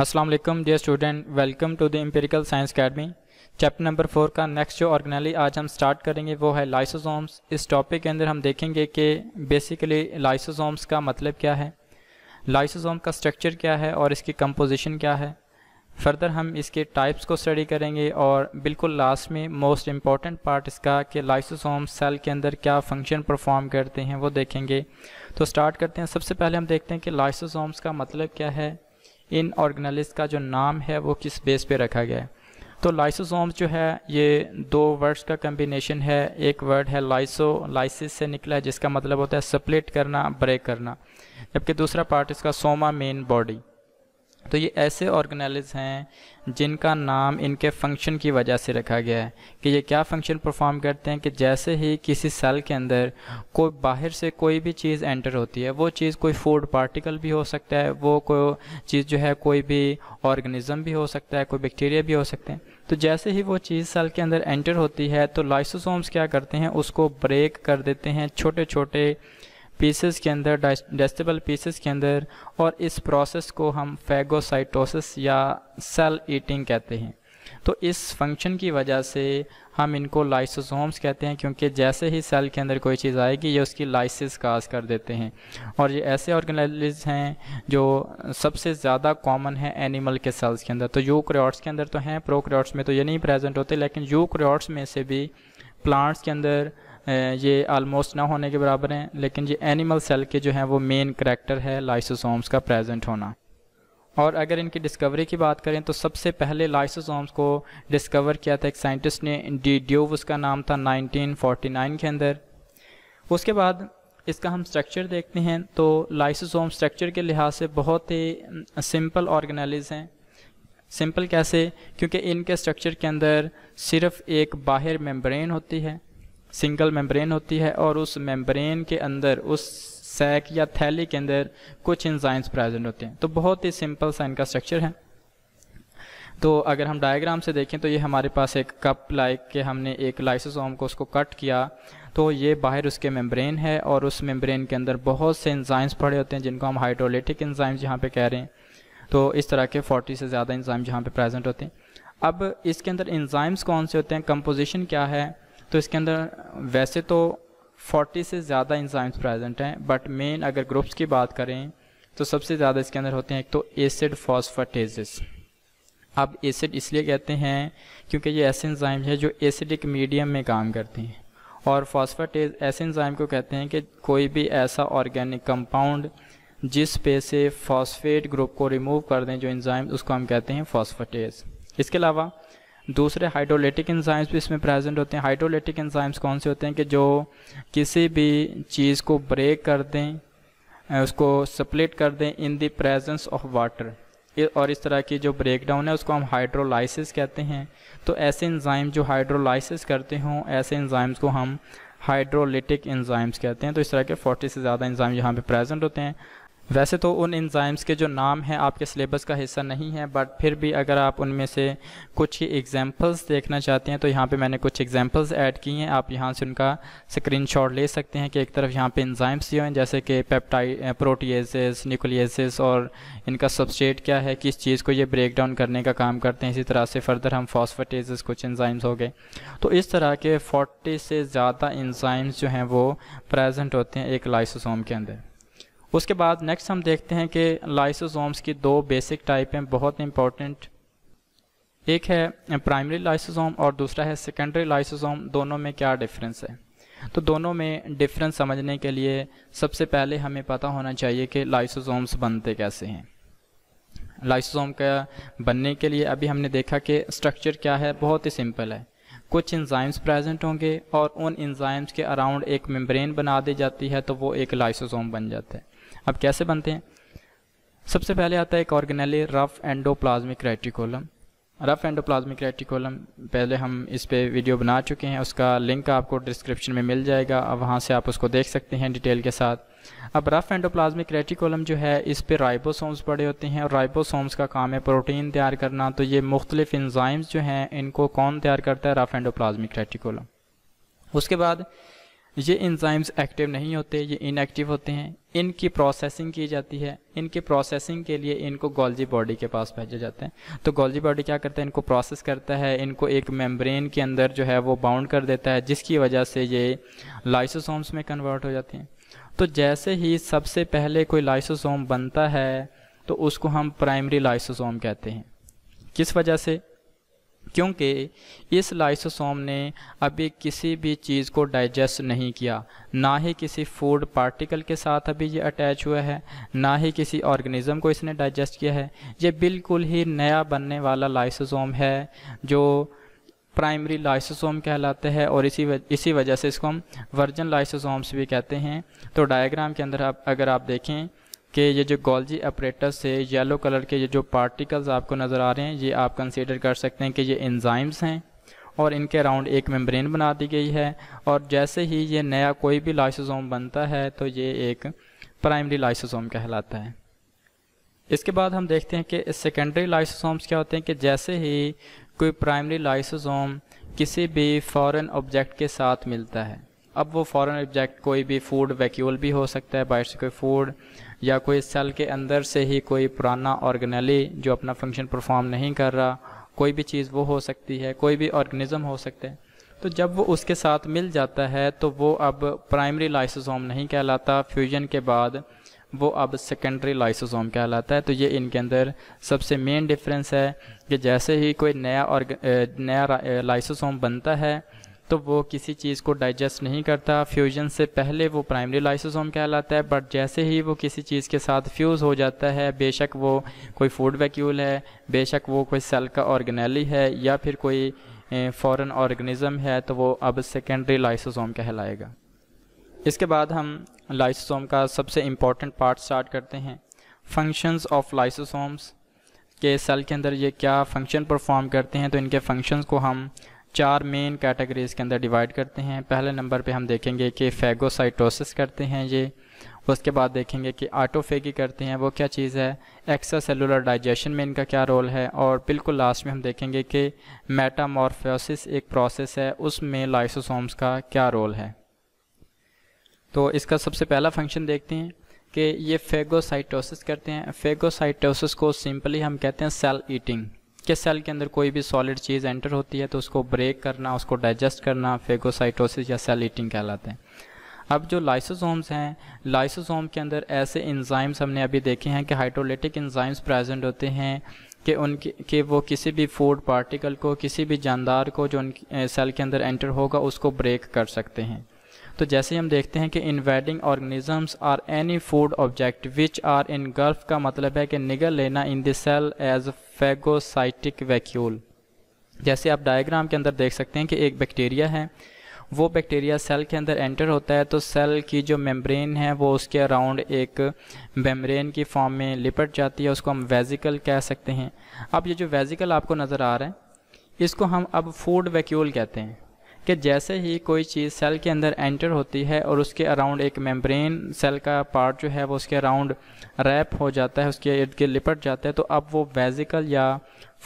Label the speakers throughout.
Speaker 1: अस्सलाम वालेकुम dear student welcome to the empirical science academy chapter number four का next जो ऑर्गेनली आज हम स्टार्ट करेंगे वो है लाइसोसोम्स इस टॉपिक के अंदर हम देखेंगे कि बेसिकली लाइसोसोम्स का मतलब क्या है लाइसोसोम का स्ट्रक्चर क्या है और इसकी कंपोजिशन क्या है फर्दर हम इसके टाइप्स को स्टडी करेंगे और बिल्कुल लास्ट में मोस्ट इम्पॉर्टेंट पार्ट इसका कि लाइसोसोम सेल के अंदर क्या फंक्शन परफॉर्म करते हैं वो देखेंगे तो स्टार्ट करते हैं सबसे पहले हम देखते हैं कि लाइसोसोम्स का मतलब क्या है इन ऑर्गेनलिस का जो नाम है वो किस बेस पे रखा गया है तो लाइसोसोम्स जो है ये दो वर्ड्स का कम्बिनेशन है एक वर्ड है लाइसो लाइसिस से निकला है जिसका मतलब होता है सप्लिट करना ब्रेक करना जबकि दूसरा पार्ट इसका सोमा मेन बॉडी तो ये ऐसे ऑर्गेनाइज हैं जिनका नाम इनके फंक्शन की वजह से रखा गया है कि ये क्या फंक्शन परफॉर्म करते हैं कि जैसे ही किसी सेल के अंदर कोई बाहर से कोई भी चीज़ एंटर होती है वो चीज़ कोई फूड पार्टिकल भी हो सकता है वो कोई चीज़ जो है कोई भी ऑर्गेनिज्म भी हो सकता है कोई बैक्टीरिया भी हो सकते हैं तो जैसे ही वो चीज़ सेल के अंदर एंटर होती है तो लाइसोसोम्स क्या करते हैं उसको ब्रेक कर देते हैं छोटे छोटे पीसेस के अंदर डेस्टेबल पीसेस के अंदर और इस प्रोसेस को हम फैगोसाइटोसिस या सेल ईटिंग कहते हैं तो इस फंक्शन की वजह से हम इनको लाइसोसोम्स कहते हैं क्योंकि जैसे ही सेल के अंदर कोई चीज़ आएगी ये उसकी लाइसिस काज कर देते हैं और ये ऐसे ऑर्गेनाइज हैं जो सबसे ज़्यादा कॉमन है एनिमल के सेल्स के अंदर तो यू के अंदर तो हैं प्रोक्रियोट्स में तो ये नहीं प्रेजेंट होते लेकिन यू में से भी प्लांट्स के अंदर ये आलमोस्ट ना होने के बराबर हैं लेकिन ये एनिमल सेल के जो हैं वो मेन करेक्टर है लाइसोसोम्स का प्रेजेंट होना और अगर इनकी डिस्कवरी की बात करें तो सबसे पहले लाइसोसोम्स को डिस्कवर किया था एक साइंटिस्ट ने डी ड्यूव उसका नाम था 1949 के अंदर उसके बाद इसका हम स्ट्रक्चर देखते हैं तो लाइसोसोम स्ट्रक्चर के लिहाज से बहुत ही सिंपल ऑर्गेनाइज हैं सिंपल कैसे क्योंकि इनके स्ट्रक्चर के अंदर सिर्फ एक बाहर मेम्ब्रेन होती है सिंगल मेम्ब्रेन होती है और उस मेम्ब्रेन के अंदर उस सैक या थैली के अंदर कुछ इंजाइम्स प्रेजेंट होते हैं तो बहुत ही सिंपल सा इनका स्ट्रक्चर है तो अगर हम डायग्राम से देखें तो ये हमारे पास एक कप लाइक के हमने एक लाइसोसोम को उसको कट किया तो ये बाहर उसके मेम्ब्रेन है और उस मेम्ब्रेन के अंदर बहुत से इंजाइम्स पड़े होते हैं जिनको हम हाइड्रोलिटिक इंजाइम्स यहाँ पे कह रहे हैं तो इस तरह के 40 से ज़्यादा इंजाइम्स यहाँ पे प्रेजेंट होते हैं अब इसके अंदर इंजाइम्स कौन से होते हैं कंपोजिशन क्या है तो इसके अंदर वैसे तो 40 से ज़्यादा इंजाइम्स प्रेजेंट हैं बट मेन अगर ग्रुप्स की बात करें तो सबसे ज़्यादा इसके अंदर होते हैं एक तो एसिड फॉस्फाटेजिस अब एसिड इसलिए कहते हैं क्योंकि ये ऐसे इंजाइम है जो एसिडिक मीडियम में काम करते हैं और फॉस्फाटेज ऐसे इंजाइम को कहते हैं कि कोई भी ऐसा ऑर्गेनिक कंपाउंड जिस पे से फॉस्फेट ग्रुप को रिमूव कर दें जो इंजाइम उसको हम कहते हैं फॉस्फाटेज इसके अलावा दूसरे हाइड्रोलिटिक इंजाइम्स भी इसमें प्रेजेंट होते हैं हाइड्रोलिटिक इंजाइम्स कौन से होते हैं कि जो किसी भी चीज़ को ब्रेक कर दें उसको स्प्लिट कर दें in the presence of water और इस तरह की जो ब्रेकडाउन है उसको हम हाइड्रोलाइसिस कहते हैं तो ऐसे इंजाइम जो हाइड्रोलाइसिस करते हों ऐसे इंजाइम्स को हम हाइड्रोलिटिक इंजाइम्स कहते हैं तो इस तरह के 40 से ज़्यादा इंजाइम यहाँ पे प्रेजेंट होते हैं वैसे तो उन इंजाइम्स के जो नाम हैं आपके सिलेबस का हिस्सा नहीं है बट फिर भी अगर आप उनमें से कुछ ही एग्जांपल्स देखना चाहते हैं तो यहाँ पे मैंने कुछ एग्जांपल्स ऐड की हैं आप यहाँ से उनका स्क्रीनशॉट ले सकते हैं कि एक तरफ यहाँ पे इंजाइम्स ये हैं जैसे कि पेप्टाइड प्रोटीज़ न्यूक्लियसेस और इनका सब्सटेट क्या है किस चीज़ को ये ब्रेक डाउन करने का काम करते हैं इसी तरह से फर्दर हम फॉस्फेटेजेस कुछ इन्ज़ाइम्स हो गए तो इस तरह के फोर्टी से ज़्यादा इंजाइम्स जो हैं वो प्रेजेंट होते हैं एक लाइसोसोम के अंदर उसके बाद नेक्स्ट हम देखते हैं कि लाइसोसोम्स की दो बेसिक टाइप हैं बहुत इंपॉर्टेंट एक है प्राइमरी लाइसोसोम और दूसरा है सेकेंडरी लाइसोसोम दोनों में क्या डिफरेंस है तो दोनों में डिफरेंस समझने के लिए सबसे पहले हमें पता होना चाहिए कि लाइसोसोम्स बनते कैसे हैं लाइसोसोम का बनने के लिए अभी हमने देखा कि स्ट्रक्चर क्या है बहुत ही सिंपल है कुछ इंजाइम्स प्रेजेंट होंगे और उन इंजाइम्स के अराउंड एक मेम्ब्रेन बना दी जाती है तो वो एक लाइसोसोम बन जाता है अब कैसे बनते हैं सबसे पहले आता है एक organelle rough endoplasmic reticulum rough endoplasmic reticulum पहले हम इस पर वीडियो बना चुके हैं उसका लिंक आपको डिस्क्रिप्शन में मिल जाएगा अब वहाँ से आप उसको देख सकते हैं डिटेल के साथ अब रफ एंडोप्लाज्मिक रेटिकोलम जो है इस पर राइबोसोम्स पड़े होते हैं और राइबोसोम्स का काम है प्रोटीन तैयार करना तो ये मुख्तलिफ इंजाइम्स जो हैं इनको कौन तैयार करता है रफ एंडोप्लाज्मिक रेटिकोलम उसके बाद ये इंजाइम्स एक्टिव नहीं होते ये इनएक्टिव होते हैं इनकी प्रोसेसिंग की जाती है इनके प्रोसेसिंग के लिए इनको गोल्जी बॉडी के पास भेजा जाता है तो गोल्जी बॉडी क्या करता है इनको प्रोसेस करता है इनको एक मेम्ब्रेन के अंदर जो है वो बाउंड कर देता है जिसकी वजह से ये लाइसोसोम्स में कन्वर्ट हो जाते हैं तो जैसे ही सबसे पहले कोई लाइसोसोम बनता है तो उसको हम प्राइमरी लाइसोसोम कहते हैं किस वजह से क्योंकि इस लाइसोसोम ने अभी किसी भी चीज़ को डाइजेस्ट नहीं किया ना ही किसी फूड पार्टिकल के साथ अभी ये अटैच हुआ है ना ही किसी ऑर्गेनिज़म को इसने डाइजेस्ट किया है ये बिल्कुल ही नया बनने वाला लाइसोसोम है जो प्राइमरी लाइसोसोम कहलाते हैं और इसी वज, इसी वजह से इसको हम वर्जन लाइसोसोम्स भी कहते हैं तो डायग्राम के अंदर आप अगर आप देखें कि ये जो गोल्जी अपरेटस से येलो कलर के ये जो पार्टिकल्स आपको नज़र आ रहे हैं ये आप कंसीडर कर सकते हैं कि ये एंजाइम्स हैं और इनके अराउंड एक मेम्ब्रेन बना दी गई है और जैसे ही ये नया कोई भी लाइसोसोम बनता है तो ये एक प्राइमरी लाइसोसोम कहलाता है इसके बाद हम देखते हैं कि सेकेंडरी लाइसोसोम्स क्या होते हैं कि जैसे ही कोई प्राइमरी लाइसोसोम किसी भी फॉरेन ऑब्जेक्ट के साथ मिलता है अब वो फॉरेन ऑब्जेक्ट कोई भी फूड वैक्यूल भी हो सकता है बाइट से कोई फूड या कोई सेल के अंदर से ही कोई पुराना ऑर्गेनली जो अपना फंक्शन परफॉर्म नहीं कर रहा कोई भी चीज़ वो हो सकती है कोई भी ऑर्गेनिज्म हो सकते हैं तो जब वो उसके साथ मिल जाता है तो वो अब प्राइमरी लाइसोसोम नहीं कहलाता फ्यूजन के बाद वो अब सेकेंडरी लाइसोसोम कहलाता है तो ये इनके अंदर सबसे मेन डिफरेंस है कि जैसे ही कोई नया और नया लाइसोसोम बनता है तो वो किसी चीज़ को डाइजेस्ट नहीं करता फ्यूजन से पहले वो प्राइमरी लाइसोसोम कहलाता है बट जैसे ही वो किसी चीज़ के साथ फ्यूज़ हो जाता है बेशक वो कोई फूड वैक्यूल है बेशक वो कोई सेल का ऑर्गेनेली है या फिर कोई फॉरेन ऑर्गेनिज्म है तो वो अब सेकेंडरी लाइसोसोम कहलाएगा इसके बाद हम लाइसोसोम का सबसे इम्पॉर्टेंट पार्ट स्टार्ट करते हैं फंक्शंस ऑफ लाइसोसोम्स के सेल के अंदर ये क्या फंक्शन परफॉर्म करते हैं तो इनके फंक्शंस को हम चार मेन कैटेगरीज़ के अंदर डिवाइड करते हैं पहले नंबर पे हम देखेंगे कि फेगोसाइटोसिस करते हैं ये उसके बाद देखेंगे कि आटोफेगी करते हैं वो क्या चीज़ है एक्स्ट्रा सेलुलर डाइजेशन में इनका क्या रोल है और बिल्कुल लास्ट में हम देखेंगे कि मेटामॉर्फोसिस एक प्रोसेस है उसमें लाइसोसोम्स का क्या रोल है तो इसका सबसे पहला फंक्शन देखते हैं कि ये फेगोसाइटोसिस करते हैं फेगोसाइटोसिस को सिंपली हम कहते हैं सेल ईटिंग कि सेल के अंदर कोई भी सॉलिड चीज़ एंटर होती है तो उसको ब्रेक करना उसको डाइजेस्ट करना फेगोसाइटोसिस या सेल ईटिंग कहलाते हैं अब जो लाइसोसोम्स हैं लाइसोसोम के अंदर ऐसे इंजाइम्स हमने अभी देखे हैं कि हाइड्रोलिटिक इंजाइम्स प्रेजेंट होते हैं कि उनके कि वो किसी भी फूड पार्टिकल को किसी भी जानदार को जो उन सेल के अंदर एंटर होगा उसको ब्रेक कर सकते हैं तो जैसे हम देखते हैं कि invading organisms are any food object which are engulf का मतलब है कि निगल लेना in the cell as phagocytic vacuole जैसे आप डायग्राम के अंदर देख सकते हैं कि एक बैक्टीरिया है वो बैक्टीरिया सेल के अंदर एंटर होता है तो सेल की जो मेम्ब्रेन है वो उसके अराउंड एक मेम्ब्रेन की फॉर्म में लिपट जाती है उसको हम वेजिकल कह सकते हैं अब ये जो वेजिकल आपको नज़र आ रहा है इसको हम अब फूड वैक्यूल कहते हैं कि जैसे ही कोई चीज़ सेल के अंदर एंटर होती है और उसके अराउंड एक मेम्ब्रेन सेल का पार्ट जो है वो उसके अराउंड रैप हो जाता है उसके इर्द गिर्द लिपट जाता है तो अब वो वेजिकल या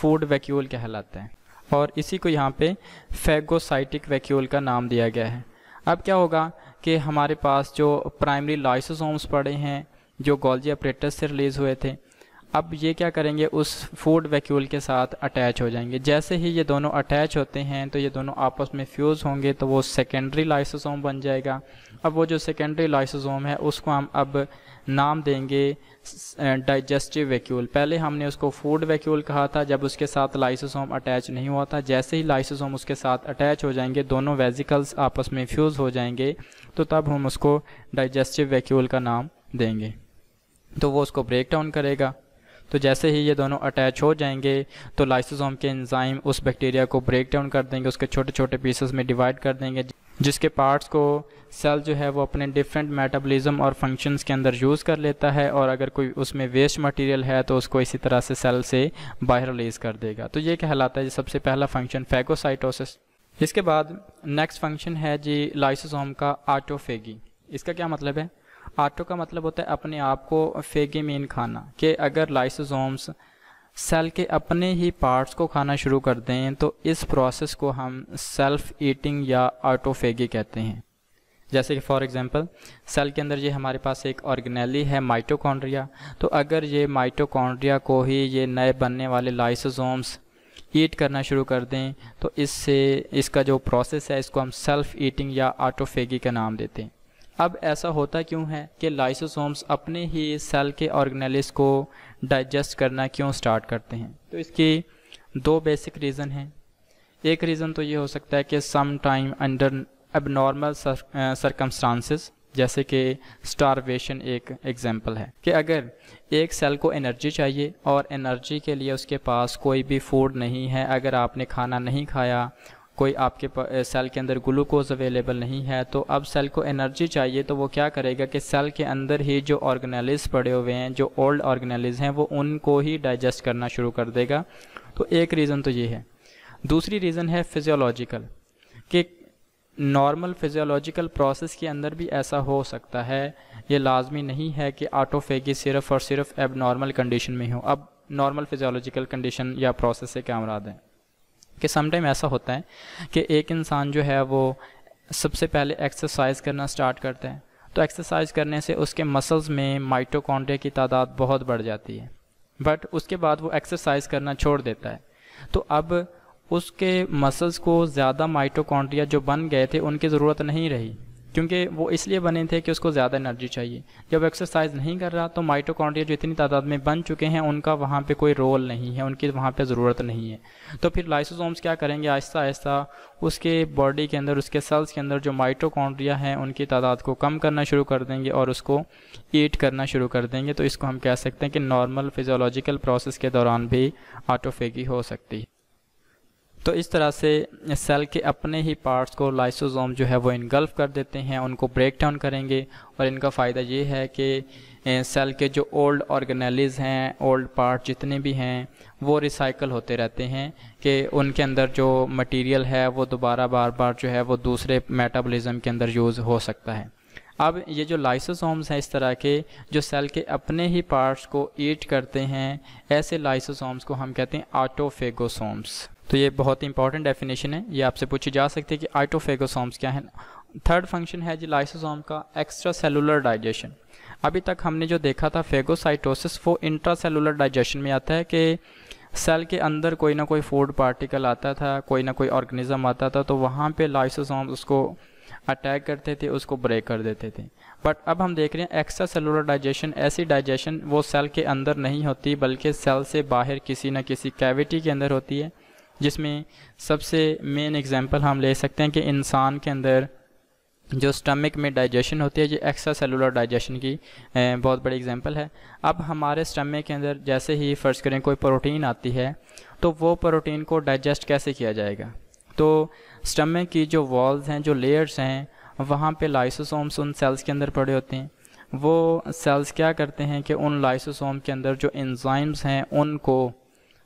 Speaker 1: फूड वैक्यूल कहलाते हैं और इसी को यहाँ पे फेगोसाइटिक वैक्यूल का नाम दिया गया है अब क्या होगा कि हमारे पास जो प्राइमरी लाइसोसोम्स पड़े हैं जो गोल्जी अप्रेटस से रिलीज़ हुए थे अब ये क्या करेंगे उस फूड वैक्यूल के साथ अटैच हो जाएंगे जैसे ही ये दोनों अटैच होते हैं तो ये दोनों आपस में फ्यूज़ होंगे तो वो सेकेंडरी लाइसोसोम बन जाएगा अब वो जो सेकेंडरी लाइसोसोम है उसको हम अब नाम देंगे डाइजेस्टिव वैक्यूल पहले हमने उसको फूड वैक्यूल कहा था जब उसके साथ लाइसोसोम अटैच नहीं हुआ था जैसे ही लाइसोसोम उसके साथ अटैच हो जाएंगे दोनों वेजिकल्स आपस में फ्यूज़ हो जाएंगे तो तब हम उसको डाइजेस्टिव वैक्यूल का नाम देंगे तो वो उसको ब्रेक डाउन करेगा तो जैसे ही ये दोनों अटैच हो जाएंगे तो लाइसोसोम के एंजाइम उस बैक्टीरिया को ब्रेक डाउन कर देंगे उसके छोटे छोटे पीसेस में डिवाइड कर देंगे जिसके पार्ट्स को सेल जो है वो अपने डिफरेंट मेटाबॉलिज्म और फंक्शंस के अंदर यूज़ कर लेता है और अगर कोई उसमें वेस्ट मटेरियल है तो उसको इसी तरह से सेल से बाहर रिलीज़ कर देगा तो ये कहलाता है सबसे पहला फंक्शन फेगोसाइटोसिस इसके बाद नेक्स्ट फंक्शन है जी लाइसोसोम का आटोफेगी इसका क्या मतलब है ऑटो का मतलब होता है अपने आप को फेगेमीन खाना कि अगर लाइसोसोम्स सेल के अपने ही पार्ट्स को खाना शुरू कर दें तो इस प्रोसेस को हम सेल्फ ईटिंग या ऑटोफेगी कहते हैं जैसे कि फॉर एग्जांपल सेल के अंदर ये हमारे पास एक ऑर्गेनली है माइटोकॉन्ड्रिया तो अगर ये माइटोकॉन्ड्रिया को ही ये नए बनने वाले लाइसोसोम्स ईट करना शुरू कर दें तो इससे इसका जो प्रोसेस है इसको हम सेल्फ ईटिंग या ऑटोफेगी का नाम देते हैं अब ऐसा होता क्यों है कि लाइसोसोम्स अपने ही सेल के ऑर्गेनलिस को डाइजेस्ट करना क्यों स्टार्ट करते हैं तो इसकी दो बेसिक रीज़न हैं एक रीज़न तो ये हो सकता है कि some time under normal circumstances जैसे कि स्टारवेशन एक एग्जांपल है कि अगर एक सेल को एनर्जी चाहिए और एनर्जी के लिए उसके पास कोई भी फूड नहीं है अगर आपने खाना नहीं खाया कोई आपके सेल के अंदर ग्लूकोज अवेलेबल नहीं है तो अब सेल को एनर्जी चाहिए तो वो क्या करेगा कि सेल के अंदर ही जो ऑर्गेनाइज पड़े हुए हैं जो ओल्ड ऑर्गेनाइज हैं वो उनको ही डाइजेस्ट करना शुरू कर देगा तो एक रीज़न तो ये है दूसरी रीज़न है फिजियोलॉजिकल कि नॉर्मल फिजियोलॉजिकल प्रोसेस के अंदर भी ऐसा हो सकता है ये लाजमी नहीं है कि आटोफेगी सिर्फ और सिर्फ एब नॉर्मल कंडीशन में हो अब नॉर्मल फिजियोलॉजिकल कंडीशन या प्रोसेस से क्या मराद है कि समटाइम ऐसा होता है कि एक इंसान जो है वो सबसे पहले एक्सरसाइज करना स्टार्ट करता है तो एक्सरसाइज करने से उसके मसल्स में माइटोकॉन्ड्रिया की तादाद बहुत बढ़ जाती है बट उसके बाद वो एक्सरसाइज करना छोड़ देता है तो अब उसके मसल्स को ज़्यादा माइटोकॉन्ड्रिया जो बन गए थे उनकी ज़रूरत नहीं रही क्योंकि वो इसलिए बने थे कि उसको ज़्यादा एनर्जी चाहिए जब एक्सरसाइज नहीं कर रहा तो माइटोकॉन्ड्रिया जो इतनी तादाद में बन चुके हैं उनका वहाँ पे कोई रोल नहीं है उनकी वहाँ पे ज़रूरत नहीं है तो फिर लाइसोसोम्स क्या करेंगे आहिस्ता आहिस्ता उसके बॉडी के अंदर उसके सेल्स के अंदर जो माइटोकॉन्ड्रिया हैं उनकी तादाद को कम करना शुरू कर देंगे और उसको ईट करना शुरू कर देंगे तो इसको हम कह सकते हैं कि नॉर्मल फिजियोलॉजिकल प्रोसेस के दौरान भी ऑटोफेगी हो सकती है तो इस तरह से सेल के अपने ही पार्ट्स को लाइसोसोम जो है वो इनगल्फ कर देते हैं उनको ब्रेक डाउन करेंगे और इनका फ़ायदा ये है कि सेल के जो ओल्ड ऑर्गेनलीज हैं ओल्ड पार्ट जितने भी हैं वो रिसाइकल होते रहते हैं कि उनके अंदर जो मटेरियल है वो दोबारा बार बार जो है वो दूसरे मेटाबॉलिज्म के अंदर यूज़ हो सकता है अब ये जो लाइसोसोम्स हैं इस तरह के जो सेल के अपने ही पार्ट्स को ईट करते हैं ऐसे लाइसोसोम्स को हम कहते हैं आटोफेगोसोम्स तो ये बहुत ही इंपॉर्टेंट डेफिनेशन है ये आपसे पूछी जा सकती है कि आइटोफेगोसोम्स क्या है थर्ड फंक्शन है जी लाइसोसोम का एक्स्ट्रा सेलुलर डाइजेशन अभी तक हमने जो देखा था फेगोसाइटोसिस वो इंट्रा सेलुलर डाइजेशन में आता है कि सेल के अंदर कोई ना कोई फूड पार्टिकल आता था कोई ना कोई ऑर्गेनिज्म आता था तो वहाँ पे लाइसोसोम उसको अटैक करते थे उसको ब्रेक कर देते थे बट अब हम देख रहे हैं एक्स्ट्रा सेलुलर डाइजेशन ऐसी डाइजेशन वो सेल के अंदर नहीं होती बल्कि सेल से बाहर किसी न किसी कैविटी के अंदर होती है जिसमें सबसे मेन एग्ज़ाम्पल हम ले सकते हैं कि इंसान के अंदर जो स्टमक में डाइजेशन होती है ये एक्स्ट्रा सेलुलर डाइजेशन की बहुत बड़ी एग्जांपल है अब हमारे स्टमक के अंदर जैसे ही फ़र्ज़ करें कोई प्रोटीन आती है तो वो प्रोटीन को डाइजेस्ट कैसे किया जाएगा तो स्टमक की जो वॉल्स हैं जो लेयर्स हैं वहाँ पर लाइसोसोम्स उन सेल्स के अंदर पड़े होते हैं वो सेल्स क्या करते हैं कि उन लाइसोसोम के अंदर जो एंजाइम्स हैं उनको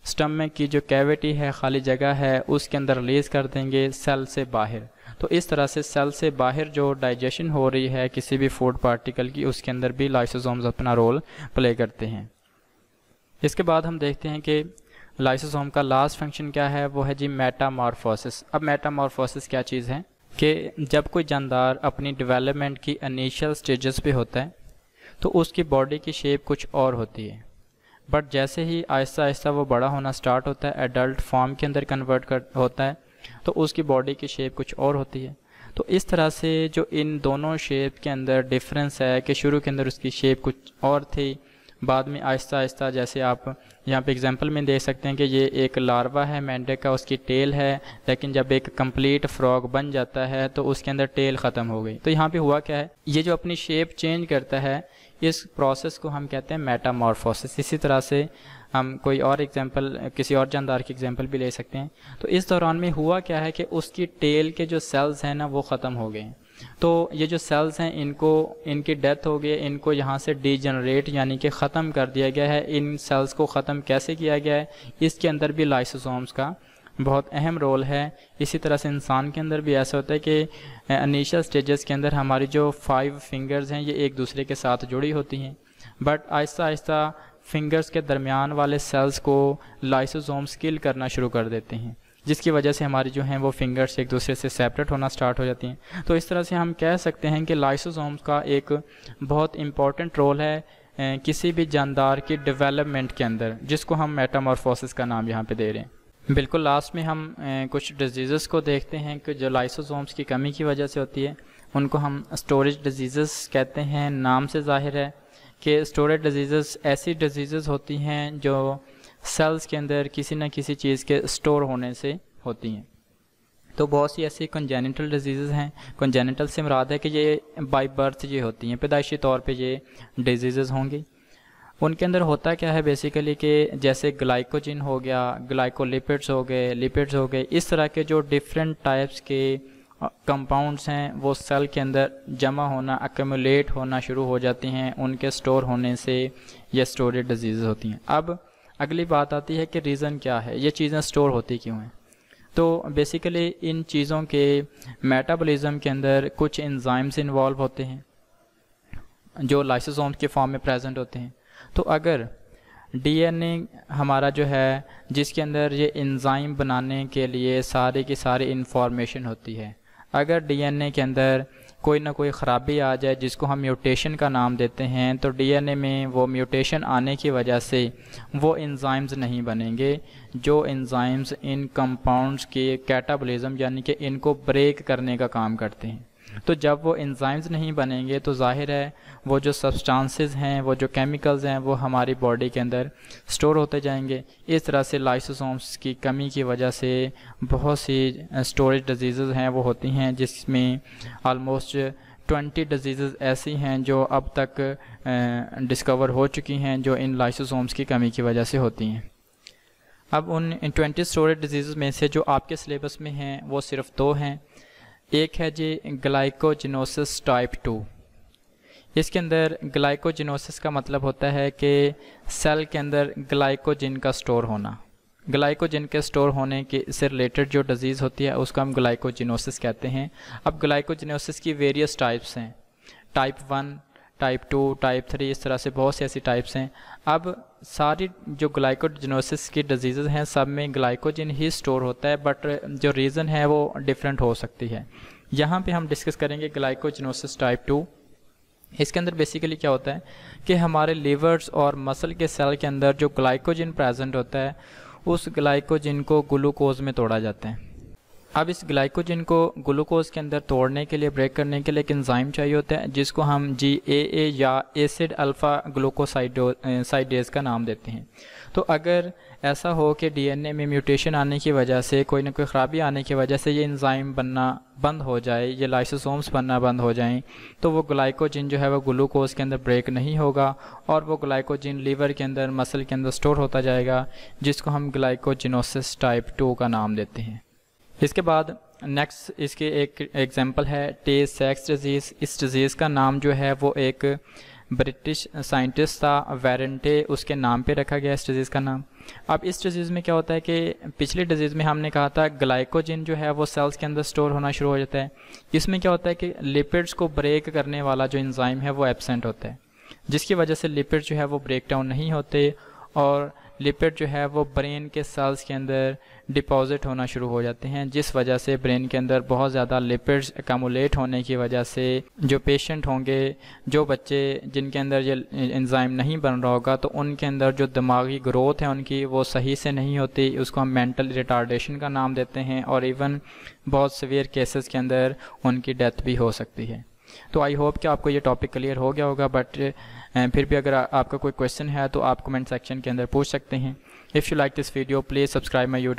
Speaker 1: स्टमक की जो कैविटी है खाली जगह है उसके अंदर रिलीज़ कर देंगे सेल से बाहर तो इस तरह से सेल से बाहर जो डाइजेशन हो रही है किसी भी फूड पार्टिकल की उसके अंदर भी लाइसोसोम्स अपना रोल प्ले करते हैं इसके बाद हम देखते हैं कि लाइसोसोम का लास्ट फंक्शन क्या है वो है जी मेटामॉर्फोसिस अब मेटामॉर्फोसिस क्या चीज़ है कि जब कोई जानदार अपनी डेवलपमेंट की इनिशियल स्टेजेस पे होता है तो उसकी बॉडी की शेप कुछ और होती है बट जैसे ही आहिस्ता आहिस्ता वो बड़ा होना स्टार्ट होता है एडल्ट फॉर्म के अंदर कन्वर्ट कर होता है तो उसकी बॉडी की शेप कुछ और होती है तो इस तरह से जो इन दोनों शेप के अंदर डिफरेंस है कि शुरू के अंदर उसकी शेप कुछ और थी बाद में आहिस्ता आहिस्ता जैसे आप यहाँ पे एग्जांपल में देख सकते हैं कि ये एक लार्वा है मेंढक का उसकी टेल है लेकिन जब एक कंप्लीट फ्रॉग बन जाता है तो उसके अंदर टेल ख़त्म हो गई तो यहाँ पे हुआ क्या है ये जो अपनी शेप चेंज करता है इस प्रोसेस को हम कहते हैं मेटामॉर्फोसिस इसी तरह से हम कोई और एग्जांपल किसी और जानदार की एग्जांपल भी ले सकते हैं तो इस दौरान में हुआ क्या है कि उसकी टेल के जो सेल्स हैं ना वो ख़त्म हो गए तो ये जो सेल्स हैं इनको इनकी डेथ हो गई इनको यहाँ से डीजनरेट यानी कि ख़त्म कर दिया गया है इन सेल्स को ख़त्म कैसे किया गया है इसके अंदर भी लाइसोसोम्स का बहुत अहम रोल है इसी तरह से इंसान के अंदर भी ऐसा होता है कि अनिशा स्टेजेस के अंदर हमारी जो फाइव फिंगर्स हैं ये एक दूसरे के साथ जुड़ी होती हैं बट आहिस्ता आहिस्ता फिंगर्स के दरमियान वाले सेल्स को लाइसोसोम स्किल करना शुरू कर देते हैं जिसकी वजह से हमारी जो हैं वो फिंगर्स एक दूसरे से सेपरेट होना स्टार्ट हो जाती हैं तो इस तरह से हम कह सकते हैं कि लाइसोसोम्स का एक बहुत इंपॉर्टेंट रोल है किसी भी जानदार की डेवलपमेंट के अंदर जिसको हम मेटामॉर्फोसिस का नाम यहाँ पे दे रहे हैं बिल्कुल लास्ट में हम कुछ डिजीज़ को देखते हैं कि जो लाइसोसोम्स की कमी की वजह से होती है उनको हम स्टोरेज डिजीज़ कहते हैं नाम से जाहिर है कि स्टोरेज डिजीज़ ऐसी डिजीज़ होती हैं जो सेल्स के अंदर किसी न किसी चीज़ के स्टोर होने से होती हैं तो बहुत सी ऐसी कंजेनिटल डिजीज़ हैं कंजेनिटल से मुराद है कि ये बाई बर्थ ये होती हैं पैदाइशी तौर पे ये डिजीज़ होंगी उनके अंदर होता क्या है बेसिकली कि जैसे ग्लाइकोजिन हो गया ग्लाइकोलिपिड्स हो गए लिपिड्स हो गए इस तरह के जो डिफरेंट टाइप्स के कंपाउंड्स हैं वो सेल के अंदर जमा होना एकमुलेट होना शुरू हो जाती हैं उनके स्टोर होने से ये स्टोरेज डिजीज़ होती हैं अब अगली बात आती है कि रीज़न क्या है ये चीज़ें स्टोर होती क्यों हैं तो बेसिकली इन चीज़ों के मेटाबॉलिज्म के अंदर कुछ एंजाइम्स इन्वॉल्व होते हैं जो लाइसोसोम्स के फॉर्म में प्रेजेंट होते हैं तो अगर डीएनए हमारा जो है जिसके अंदर ये इंजाइम बनाने के लिए सारी की सारी इंफॉर्मेशन होती है अगर डीएनए के अंदर कोई ना कोई ख़राबी आ जाए जिसको हम म्यूटेशन का नाम देते हैं तो डीएनए में वो म्यूटेशन आने की वजह से वो इंजाइम्स नहीं बनेंगे जो इंजाइम्स इन कंपाउंड्स के कैटाबॉलिज्म यानी कि इनको ब्रेक करने का काम करते हैं तो जब वो एंजाइम्स नहीं बनेंगे तो जाहिर है वो जो सब्सटेंसेस हैं वो जो केमिकल्स हैं वो हमारी बॉडी के अंदर स्टोर होते जाएंगे इस तरह से लाइसोसोम्स की कमी की वजह से बहुत सी स्टोरेज डिजीज़ हैं वो होती हैं जिसमें आलमोस्ट ट्वेंटी डिजीज़ ऐसी हैं जो अब तक डिस्कवर हो चुकी हैं जो इन लाइसोसोम्स की कमी की वजह से होती हैं अब उन ट्वेंटी स्टोरेज डिजीज़ में से जो आपके सिलेबस में हैं वो सिर्फ दो हैं एक है जी ग्लाइकोजिनोसिस टाइप टू इसके अंदर ग्लाइकोजिनोसिस का मतलब होता है कि सेल के अंदर ग्लाइकोजिन का स्टोर होना ग्लाइकोजिन के स्टोर होने के से रिलेटेड जो डिजीज़ होती है उसको हम ग्लाइकोजिनोसिस कहते हैं अब ग्लाइकोजिनोसिस की वेरियस टाइप्स हैं type one type two type three इस तरह से बहुत सी ऐसी टाइप्स हैं अब सारी जो ग्लाइकोजनोसिस की डिजीज़ हैं सब में ग्लाइकोजिन ही स्टोर होता है बट जो रीज़न है वो डिफरेंट हो सकती है यहाँ पे हम डिस्कस करेंगे ग्लाइकोजनोसिस टाइप टू इसके अंदर बेसिकली क्या होता है कि हमारे लीवर्स और मसल के सेल के अंदर जो ग्लाइकोजिन प्रेजेंट होता है उस ग्लाइकोजिन को ग्लूकोज में तोड़ा जाता है अब इस ग्लाइकोजन को ग्लूकोज के अंदर तोड़ने के लिए ब्रेक करने के लिए एक एंजाइम चाहिए होता है जिसको हम जी ए या एसिड अल्फ़ा ग्लूकोसाइडोसाइडेज का नाम देते हैं तो अगर ऐसा हो कि डीएनए में म्यूटेशन आने की वजह से कोई ना कोई ख़राबी आने की वजह से ये इंजाइम बनना बंद हो जाए ये लाइसोसोम्स बनना बंद हो जाएं तो वो ग्लाइकोजिन जो है वो ग्लूकोज के अंदर ब्रेक नहीं होगा और वो ग्लाइकोजिन लीवर के अंदर मसल के अंदर स्टोर होता जाएगा जिसको हम ग्लाइकोजिनोसिस टाइप टू का नाम देते हैं इसके बाद नेक्स्ट इसके एक एग्जांपल है टे सेक्स डिजीज़ इस डिजीज़ का नाम जो है वो एक ब्रिटिश साइंटिस्ट था वेरेंटे उसके नाम पे रखा गया इस डिज़ीज़ का नाम अब इस डिज़ीज़ में क्या होता है कि पिछले डिज़ीज़ में हमने कहा था ग्लाइकोजिन जो है वो सेल्स के अंदर स्टोर होना शुरू हो जाता है इसमें क्या होता है कि लिपिड्स को ब्रेक करने वाला जो इंजाइम है वो एबसेंट होता है जिसकी वजह से लिपिड जो है वो ब्रेक डाउन नहीं होते और लिपिड जो है वो ब्रेन के सेल्स के अंदर डिपॉजिट होना शुरू हो जाते हैं जिस वजह से ब्रेन के अंदर बहुत ज़्यादा लिपिड्स एकमोलेट होने की वजह से जो पेशेंट होंगे जो बच्चे जिनके अंदर ये एंजाइम नहीं बन रहा होगा तो उनके अंदर जो दिमागी ग्रोथ है उनकी वो सही से नहीं होती उसको हम मेंटल रिटार्डेशन का नाम देते हैं और इवन बहुत सवियर केसेस के अंदर उनकी डेथ भी हो सकती है तो आई होप कि आपको ये टॉपिक क्लियर हो गया होगा बट फिर भी अगर आपका कोई क्वेश्चन है तो आप कमेंट सेक्शन के अंदर पूछ सकते हैं if you like this video please subscribe my YouTube